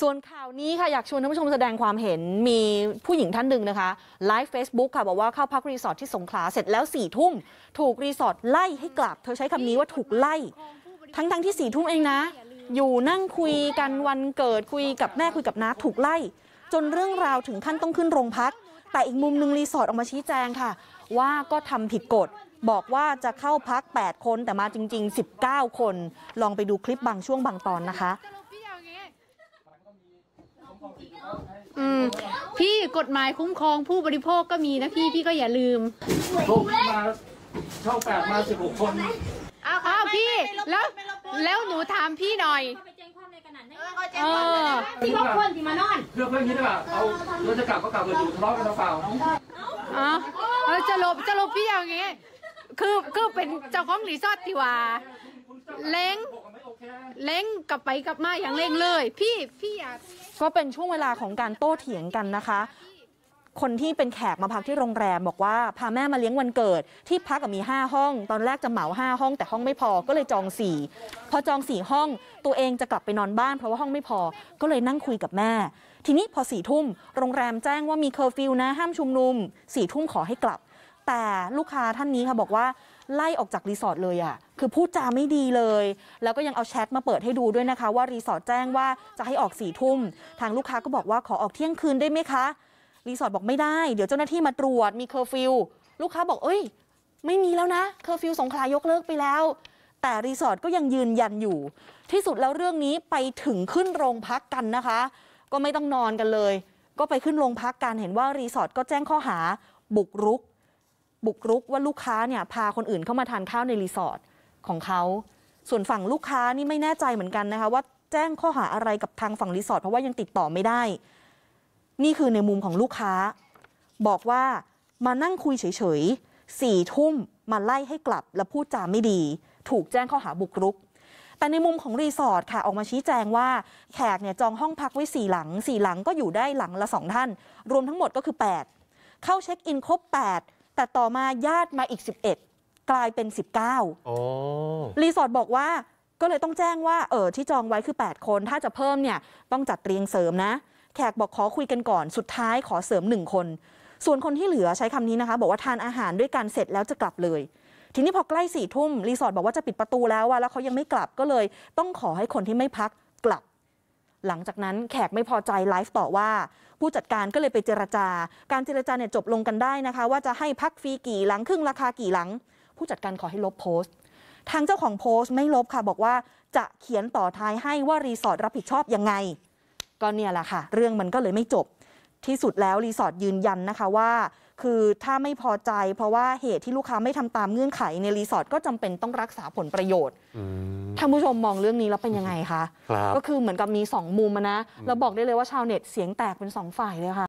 ส่วนข่าวนี้ค่ะ อยากชวนท่านผู้ชมแสดงความเห็นมีผู้หญิงท่านหนึ่งนะคะไลฟ์เฟซบุ๊กค่ะ บอกว่าเข้าพักรีสอร์ทที่สงขลา เสร็จแล้วสี่ทุ่มถูกรีสอร์ทไล่ให้กลับ เธอใช้คำนี้ว่าถูกไล่ ทั้งๆทที่สี่ทุ่มเองนะ อยู่นั่งคุยกันวันเกิดคุยกับแม่คุยกับน้าถูกไล่ จนเรื่องราวถึงขั้นต้องขึ้นโรงพัก แต่อีกมุมหนึ่งรีสอร์ทออกมาชี้แจงค่ะ ว่าก็ทำผิดกฎ บอกว่าจะเข้าพัก 8 คนแต่มาจริง ๆ 19 คน ลองไปดูคลิปบางช่วงบางตอนนะคะืม พี่กฎหมายคุ้มครองผู้บริโภคก็มีนะพี่พี่ก็อย่าลืมผมมาเช่าแปดมาสิบหกคนเอาอ้าว พี่แล้วแล้วหนูถามพี่หน่อยขาควเออที่พวกคนที่มานอนเพื่อเพื่อนคิดได้ป่ะเอาเราจะกลับก็กลับไปดอยู่ทะเลาะกันหรือเปล่าอ๋อเออจะลบจะลบพี่อย่างงี้คือคือเป็นเจ้าของรีสอร์ทที่ว่า เล้งเล้งกลับไปกลับมาอย่างเร่งเลย พี่พี่อยากก็เป็นช่วงเวลาของการโต้เถียงกันนะคะ คนที่เป็นแขกมาพักที่โรงแรมบอกว่าพาแม่มาเลี้ยงวันเกิด ที่พักมี5ห้องตอนแรกจะเหมา5ห้อง แต่ห้องไม่พอก็เลยจอง4พอจอง4ห้องตัวเองจะกลับไปนอนบ้าน เพราะว่าห้องไม่พอก็เลยนั่งคุยกับแม่ ทีนี้พอสี่ทุ่มโรงแรมแจ้งว่ามีเคอร์ฟิวนะห้ามชุมนุมสี่ทุ่มขอให้กลับแต่ลูกค้าท่านนี้ค่ะบอกว่าไล่ออกจากรีสอร์ทเลยอะ่ะคือพูดจาไม่ดีเลย แล้วก็ยังเอาแชทมาเปิดให้ดูด้วยนะคะ ว่ารีสอร์ทแจ้งว่าจะให้ออกสี่ทุ่มทางลูกค้าก็บอกว่าขอออกเที่ยงคืนได้ไหมคะรีสอร์ทบอกไม่ได้เดี๋ยวเจ้าหน้าที่มาตรวจมีเคอร์ฟิวลูกค้าบอกเอ้ย ไม่มีแล้วนะเคอร์ฟิวสงขลายกเลิกไปแล้ว แต่รีสอร์ทก็ยังยืนยันอยู่ ที่สุดแล้วเรื่องนี้ไปถึงขึ้นโรงพักกันนะคะ ก็ไม่ต้องนอนกันเลย ก็ไปขึ้นโรงพักกันเห็นว่ารีสอร์ทก็แจ้งข้อหา บุกรุกบุกรุกว่าลูกค้าเนี่ยพาคนอื่นเข้ามาทานข้าวในรีสอร์ทของเขาส่วนฝั่งลูกค้านี่ไม่แน่ใจเหมือนกันนะคะว่าแจ้งข้อหาอะไรกับทางฝั่งรีสอร์ทเพราะว่ายังติดต่อไม่ได้ นี่คือในมุมของลูกค้า บอกว่ามานั่งคุยเฉยๆสี่ทุ่มมาไล่ให้กลับและพูดจาไม่ดี ถูกแจ้งข้อหาบุกรุก แต่ในมุมของรีสอร์ทค่ะออกมาชี้แจงว่าแขกเนี่ยจองห้องพักไว้สี่หลังสี่หลังก็อยู่ได้หลังละสองท่าน รวมทั้งหมดก็คือ 8 เข้าเช็คอินครบ8แต่ต่อมาญาติมาอีก 11 กลายเป็น 19รีสอร์ทบอกว่าก็เลยต้องแจ้งว่าเออที่จองไว้คือ 8 คน ถ้าจะเพิ่มเนี่ยต้องจัดเตรียงเสริมนะ แขกบอกขอคุยกันก่อนสุดท้ายขอเสริมหนึ่งคน ส่วนคนที่เหลือใช้คำนี้นะคะ บอกว่าทานอาหารด้วยกันเสร็จแล้วจะกลับเลย ทีนี้พอใกล้สี่ทุ่มรีสอร์ทบอกว่าจะปิดประตูแล้วว่าแล้วเขายังไม่กลับก็เลย ต้องขอให้คนที่ไม่พักกลับหลังจากนั้นแขกไม่พอใจ ไลฟ์ต่อว่า ผู้จัดการก็เลยไปเจรจา การเจรจาเนี่ยจบลงกันได้นะคะ ว่าจะให้พักฟรีกี่หลังครึ่งราคากี่หลัง ผู้จัดการขอให้ลบโพสต์ ทางเจ้าของโพสต์ไม่ลบค่ะบอกว่าจะเขียนต่อท้ายให้ว่า รีสอร์ทรับผิดชอบยังไงก็เนี่ยแหละค่ะ เรื่องมันก็เลยไม่จบ ที่สุดแล้ว รีสอร์ทยืนยันนะคะว่าคือถ้าไม่พอใจเพราะว่าเหตุที่ลูกค้าไม่ทำตามเงื่อนไขในรีสอร์ทก็จำเป็นต้องรักษาผลประโยชน์ท่านผู้ชมมองเรื่องนี้แล้วเป็นยังไงคะ ก็คือเหมือนกับมี2มุมนะ เราบอกได้เลยว่าชาวเน็ตเสียงแตกเป็น 2 ฝ่ายเลยค่ะ